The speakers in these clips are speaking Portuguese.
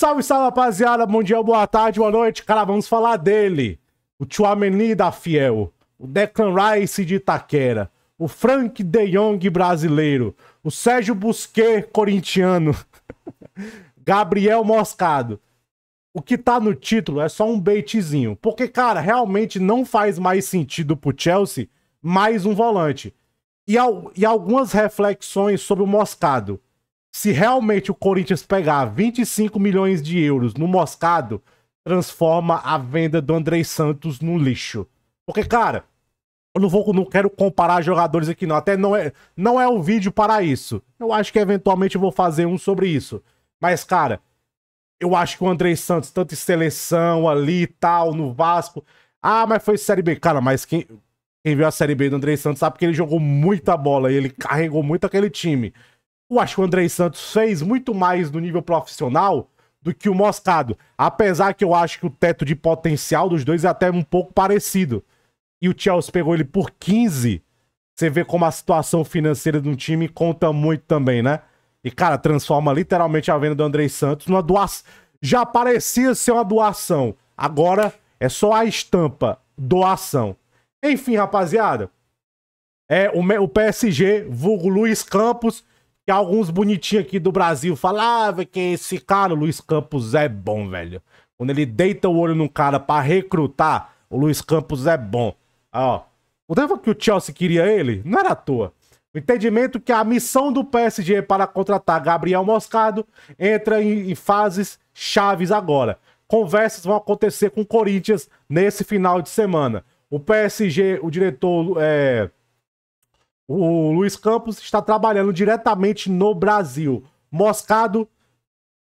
Salve, salve, rapaziada. Bom dia, boa tarde, boa noite. Cara, vamos falar dele. O Chuameni da Fiel. O Declan Rice de Itaquera. O Frank De Jong brasileiro. O Sérgio Busquet corintiano. Gabriel Moscado. O que tá no título é só um baitzinho. Porque, cara, realmente não faz mais sentido pro Chelsea mais um volante. E, al e algumas reflexões sobre o Moscado. Se realmente o Corinthians pegar 25 milhões de euros no moscado, transforma a venda do André Santos no lixo. Porque, cara, eu não, vou, não quero comparar jogadores aqui, não. Até não é, não é o um vídeo para isso. Eu acho que eventualmente eu vou fazer um sobre isso. Mas, cara, eu acho que o André Santos, tanto em seleção ali e tal, no Vasco. Ah, mas foi Série B. Cara, mas quem, quem viu a Série B do André Santos sabe que ele jogou muita bola e ele carregou muito aquele time. Eu acho que o Andrei Santos fez muito mais no nível profissional do que o Moscado. Apesar que eu acho que o teto de potencial dos dois é até um pouco parecido. E o Chelsea pegou ele por 15. Você vê como a situação financeira de um time conta muito também, né? E, cara, transforma literalmente a venda do Andrei Santos numa doação. Já parecia ser uma doação. Agora é só a estampa. Doação. Enfim, rapaziada. É, o, o PSG, vulgo Luiz Campos, que alguns bonitinhos aqui do Brasil falavam ah, que é esse cara, o Luiz Campos, é bom, velho. Quando ele deita o olho num cara para recrutar, o Luiz Campos é bom. Ó, o tempo que o Chelsea queria ele, não era à toa. O entendimento é que a missão do PSG para contratar Gabriel Moscardo entra em, em fases chaves agora. Conversas vão acontecer com o Corinthians nesse final de semana. O PSG, o diretor é, o Luiz Campos está trabalhando diretamente no Brasil. Moscado,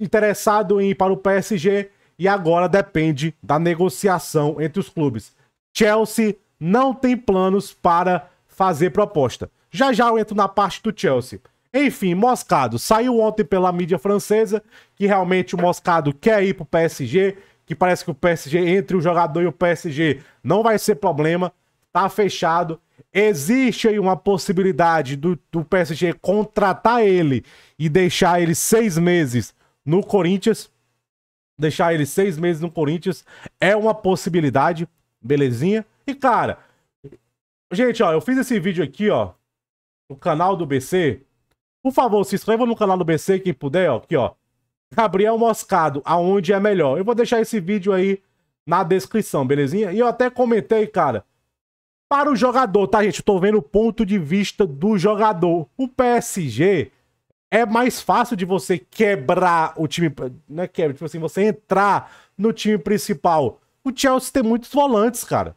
interessado em ir para o PSG e agora depende da negociação entre os clubes. Chelsea não tem planos para fazer proposta. Já já eu entro na parte do Chelsea. Enfim, Moscado saiu ontem pela mídia francesa que realmente o Moscado quer ir para o PSG, que parece que o PSG entre o jogador e o PSG não vai ser problema, tá fechado. Existe aí uma possibilidade do, do PSG contratar ele e deixar ele seis meses no Corinthians. Deixar ele seis meses no Corinthians é uma possibilidade, belezinha? E cara, gente, ó, eu fiz esse vídeo aqui, ó, no canal do BC. Por favor, se inscreva no canal do BC, quem puder, ó, aqui, ó. Gabriel Moscado, aonde é melhor. Eu vou deixar esse vídeo aí na descrição, belezinha? E eu até comentei, cara, para o jogador, tá, gente? Estou vendo o ponto de vista do jogador. O PSG é mais fácil de você quebrar o time, não é? quebra, tipo assim, você entrar no time principal. O Chelsea tem muitos volantes, cara.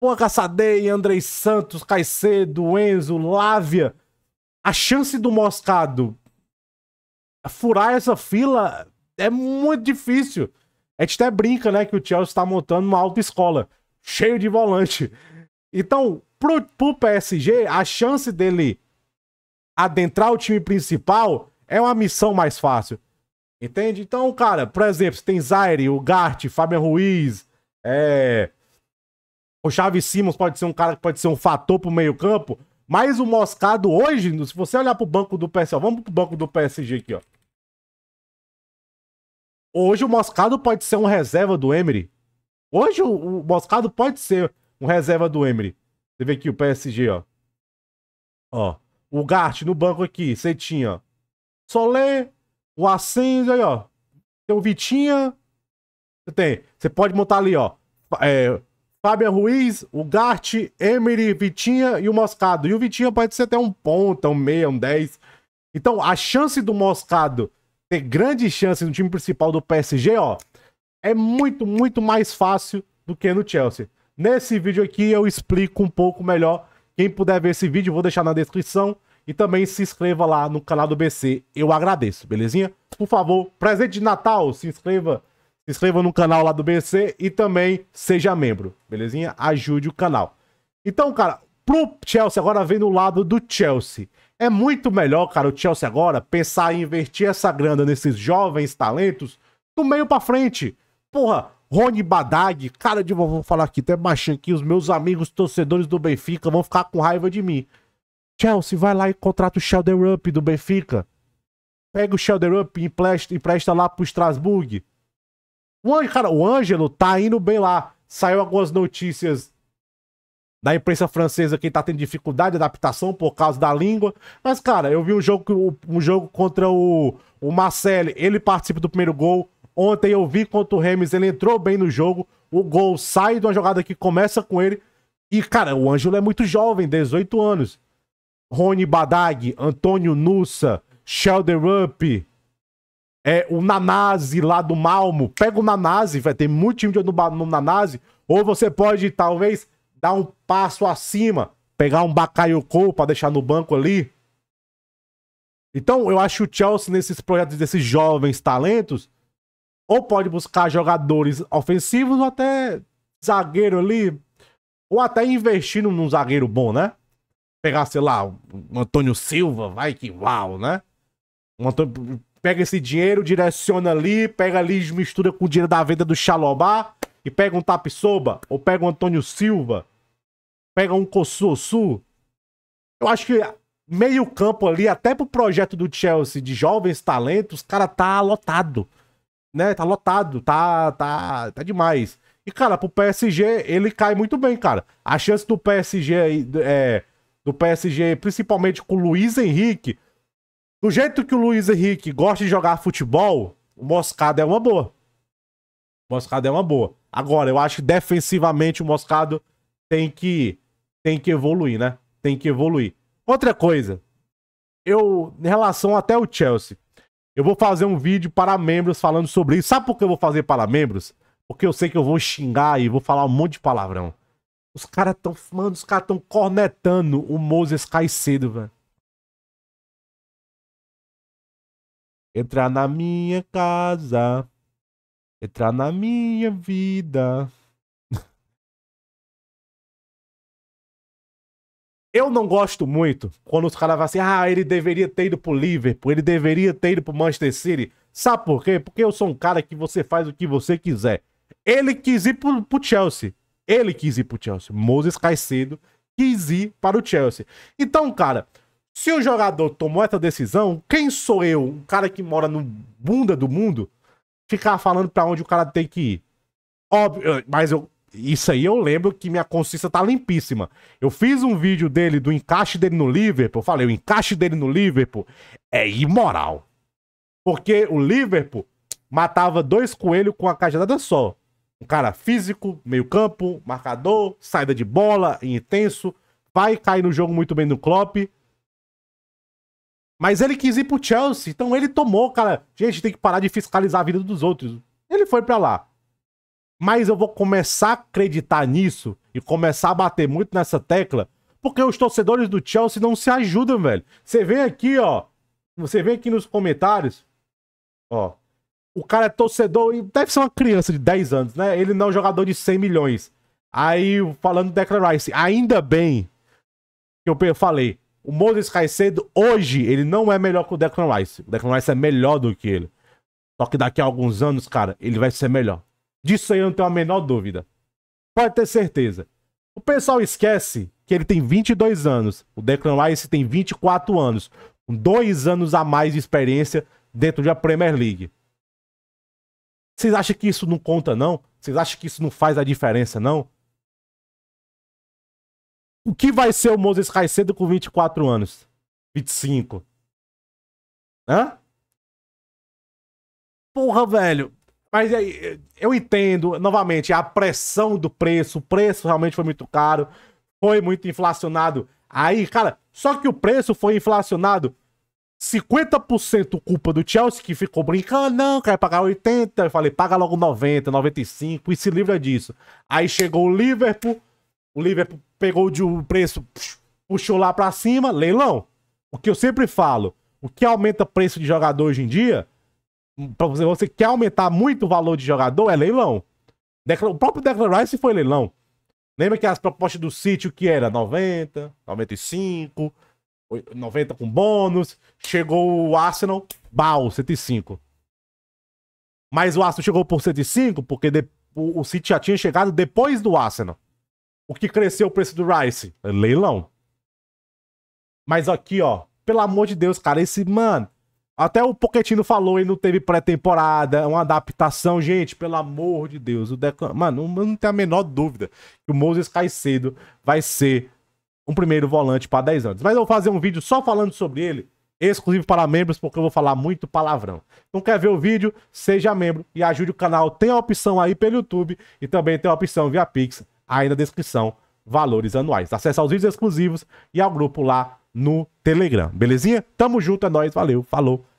Pô, Caçadei, Andrei Santos, Caicedo, Enzo, Lávia. A chance do Moscado furar essa fila é muito difícil. A gente até brinca, né, que o Chelsea está montando uma autoescola. escola cheio de volante. Então, pro, pro PSG, a chance dele adentrar o time principal é uma missão mais fácil. Entende? Então, cara, por exemplo, se tem Zaire, o Gart, Fabian Ruiz, é... o Chaves Simons pode ser um cara que pode ser um fator pro meio campo, mas o Moscado hoje, se você olhar pro banco do PSG, vamos pro banco do PSG aqui, ó. Hoje o Moscado pode ser um reserva do Emery. Hoje o, o Moscado pode ser um reserva do Emery. Você vê aqui o PSG, ó. Ó. O Gart no banco aqui, Cetinha, tinha. Solé, o Ascenso, aí, ó. Tem o Vitinha. Você tem. Você pode montar ali, ó. É, Fábio Ruiz, o Gart, Emery, Vitinha e o Moscado. E o Vitinha pode ser até um ponta, um meia, um 10. Então, a chance do Moscado ter grande chance no time principal do PSG, ó, é muito, muito mais fácil do que no Chelsea. Nesse vídeo aqui eu explico um pouco melhor. Quem puder ver esse vídeo, vou deixar na descrição. E também se inscreva lá no canal do BC. Eu agradeço, belezinha? Por favor, presente de Natal, se inscreva. Se inscreva no canal lá do BC e também seja membro, belezinha? Ajude o canal. Então, cara, pro Chelsea agora vem do lado do Chelsea. É muito melhor, cara, o Chelsea agora pensar em investir essa grana nesses jovens talentos do meio para frente. Porra, Rony Badag, cara de vou falar aqui, até baixinho aqui, os meus amigos torcedores do Benfica vão ficar com raiva de mim. Chelsea, vai lá e contrata o Shelder Up do Benfica. Pega o Shelder Up e empresta, empresta lá pro Strasbourg. O, cara, o Ângelo tá indo bem lá. Saiu algumas notícias da imprensa francesa que tá tendo dificuldade de adaptação por causa da língua. Mas, cara, eu vi um jogo, um jogo contra o, o Ele participa do primeiro gol. Ontem eu vi contra o Remes, ele entrou bem no jogo. O gol sai de uma jogada que começa com ele. E, cara, o Ângelo é muito jovem, 18 anos. Rony Badag, Antônio Nussa, Sheldon Rupp, é, o Nanase lá do Malmo. Pega o Nanase, vai ter muito time no, no Nanase. Ou você pode, talvez, dar um passo acima, pegar um Bakayoko para deixar no banco ali. Então, eu acho o Chelsea nesses projetos desses jovens talentos ou pode buscar jogadores ofensivos ou até zagueiro ali, ou até investindo num zagueiro bom, né? Pegar, sei lá, um Antônio Silva, vai que uau, né? Um Antônio... Pega esse dinheiro, direciona ali, pega ali, mistura com o dinheiro da venda do Xalobá e pega um Tapsoba, ou pega um Antônio Silva, pega um Kossosu. Eu acho que meio campo ali, até pro projeto do Chelsea de jovens talentos, cara, tá lotado né? Tá lotado, tá, tá, tá demais. E, cara, pro PSG, ele cai muito bem, cara. A chance do PSG é, do PSG, principalmente com o Luiz Henrique, do jeito que o Luiz Henrique gosta de jogar futebol, o Moscado é uma boa. O Moscado é uma boa. Agora, eu acho que defensivamente o Moscado tem que tem que evoluir, né? Tem que evoluir. Outra coisa, eu em relação até o Chelsea, eu vou fazer um vídeo para membros falando sobre isso. Sabe por que eu vou fazer para membros? Porque eu sei que eu vou xingar e vou falar um monte de palavrão. Os caras tão, mano, os caras tão cornetando o Moses Caicedo, velho. Entrar na minha casa, entrar na minha vida. Eu não gosto muito quando os caras falam assim, ah, ele deveria ter ido pro Liverpool, ele deveria ter ido pro Manchester City. Sabe por quê? Porque eu sou um cara que você faz o que você quiser. Ele quis ir pro, pro Chelsea. Ele quis ir pro Chelsea. Moses Caicedo quis ir para o Chelsea. Então, cara, se o jogador tomou essa decisão, quem sou eu, um cara que mora no bunda do mundo, ficar falando para onde o cara tem que ir? Óbvio, mas eu isso aí eu lembro que minha consciência tá limpíssima. Eu fiz um vídeo dele, do encaixe dele no Liverpool. Eu falei, o encaixe dele no Liverpool é imoral. Porque o Liverpool matava dois coelhos com uma cajadada só. Um cara físico, meio campo, marcador, saída de bola, intenso. Vai cair no jogo muito bem no Klopp. Mas ele quis ir pro Chelsea, então ele tomou, cara. Gente, tem que parar de fiscalizar a vida dos outros. Ele foi para lá. Mas eu vou começar a acreditar nisso e começar a bater muito nessa tecla, porque os torcedores do Chelsea não se ajudam, velho. Você vem aqui, ó. Você vem aqui nos comentários, ó. O cara é torcedor e deve ser uma criança de 10 anos, né? Ele não é um jogador de 100 milhões. Aí, falando do Declan Rice, ainda bem que eu falei, o Moses Caicedo, hoje, ele não é melhor que o Declan Rice. O Declan Rice é melhor do que ele. Só que daqui a alguns anos, cara, ele vai ser melhor. Disso aí eu não tenho a menor dúvida. Pode ter certeza. O pessoal esquece que ele tem 22 anos. O Declan Rice tem 24 anos. Com dois anos a mais de experiência dentro da Premier League. Vocês acham que isso não conta, não? Vocês acham que isso não faz a diferença, não? O que vai ser o Moses Caicedo com 24 anos? 25. Hã? Porra, velho. Mas aí, eu entendo, novamente, a pressão do preço. O preço realmente foi muito caro, foi muito inflacionado. Aí, cara, só que o preço foi inflacionado 50% culpa do Chelsea, que ficou brincando, não, quer pagar 80. Eu falei, paga logo 90, 95 e se livra disso. Aí chegou o Liverpool, o Liverpool pegou de um preço, puxou lá pra cima, leilão. O que eu sempre falo, o que aumenta preço de jogador hoje em dia pra você, você quer aumentar muito o valor de jogador, é leilão. o próprio Declan Rice foi leilão. Lembra que as propostas do sítio que era 90, 95, 90 com bônus. Chegou o Arsenal, bal, 105. Mas o Arsenal chegou por 105 porque de, o, o City já tinha chegado depois do Arsenal. O que cresceu o preço do Rice? Leilão. Mas aqui, ó, pelo amor de Deus, cara, esse, mano, até o Poquetino falou e não teve pré-temporada, é uma adaptação. Gente, pelo amor de Deus, o Deco... Mano, não tem a menor dúvida que o Moses Caicedo vai ser um primeiro volante para 10 anos. Mas eu vou fazer um vídeo só falando sobre ele, exclusivo para membros, porque eu vou falar muito palavrão. Não quer ver o vídeo? Seja membro e ajude o canal. Tem a opção aí pelo YouTube e também tem a opção via Pix, aí na descrição, valores anuais. Acesse aos vídeos exclusivos e ao grupo lá no Telegram, belezinha? Tamo junto, é nóis, valeu, falou.